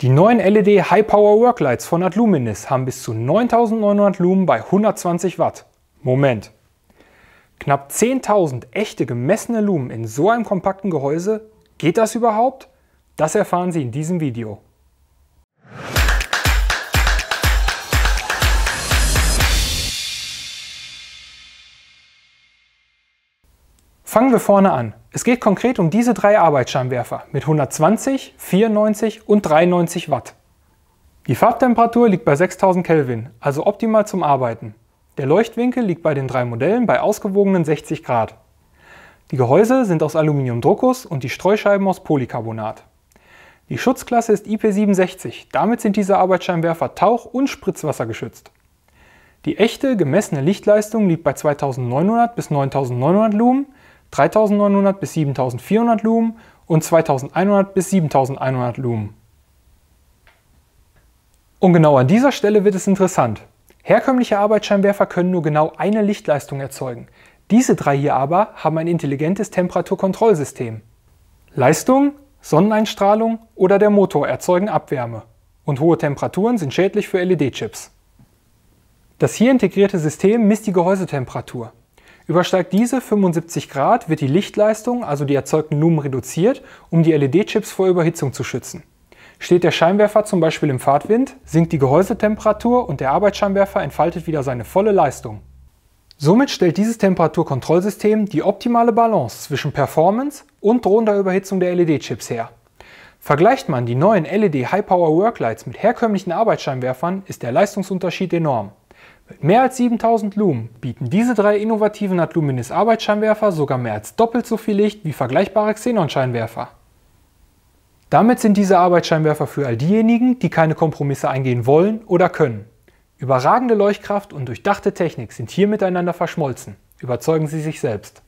Die neuen LED High Power Worklights von Adluminis haben bis zu 9900 Lumen bei 120 Watt. Moment. Knapp 10.000 echte gemessene Lumen in so einem kompakten Gehäuse, geht das überhaupt? Das erfahren Sie in diesem Video. Fangen wir vorne an. Es geht konkret um diese drei Arbeitsscheinwerfer mit 120, 94 und 93 Watt. Die Farbtemperatur liegt bei 6000 Kelvin, also optimal zum Arbeiten. Der Leuchtwinkel liegt bei den drei Modellen bei ausgewogenen 60 Grad. Die Gehäuse sind aus Aluminiumdruckguss und die Streuscheiben aus Polycarbonat. Die Schutzklasse ist IP67, damit sind diese Arbeitsscheinwerfer tauch- und spritzwassergeschützt. Die echte gemessene Lichtleistung liegt bei 2900 bis 9900 Lumen, 3900 bis 7400 Lumen und 2100 bis 7100 Lumen. Und genau an dieser Stelle wird es interessant. Herkömmliche Arbeitsscheinwerfer können nur genau eine Lichtleistung erzeugen. Diese drei hier aber haben ein intelligentes Temperaturkontrollsystem. Leistung, Sonneneinstrahlung oder der Motor erzeugen Abwärme. Und hohe Temperaturen sind schädlich für LED-Chips. Das hier integrierte System misst die Gehäusetemperatur. Übersteigt diese 75 Grad, wird die Lichtleistung, also die erzeugten Lumen, reduziert, um die LED-Chips vor Überhitzung zu schützen. Steht der Scheinwerfer zum Beispiel im Fahrtwind, sinkt die Gehäusetemperatur und der Arbeitsscheinwerfer entfaltet wieder seine volle Leistung. Somit stellt dieses Temperaturkontrollsystem die optimale Balance zwischen Performance und drohender Überhitzung der LED-Chips her. Vergleicht man die neuen LED High Power Worklights mit herkömmlichen Arbeitsscheinwerfern, ist der Leistungsunterschied enorm. Mit mehr als 7000 Lumen bieten diese drei innovativen Adluminis Arbeitsscheinwerfer sogar mehr als doppelt so viel Licht wie vergleichbare Xenon-Scheinwerfer. Damit sind diese Arbeitsscheinwerfer für all diejenigen, die keine Kompromisse eingehen wollen oder können. Überragende Leuchtkraft und durchdachte Technik sind hier miteinander verschmolzen. Überzeugen Sie sich selbst.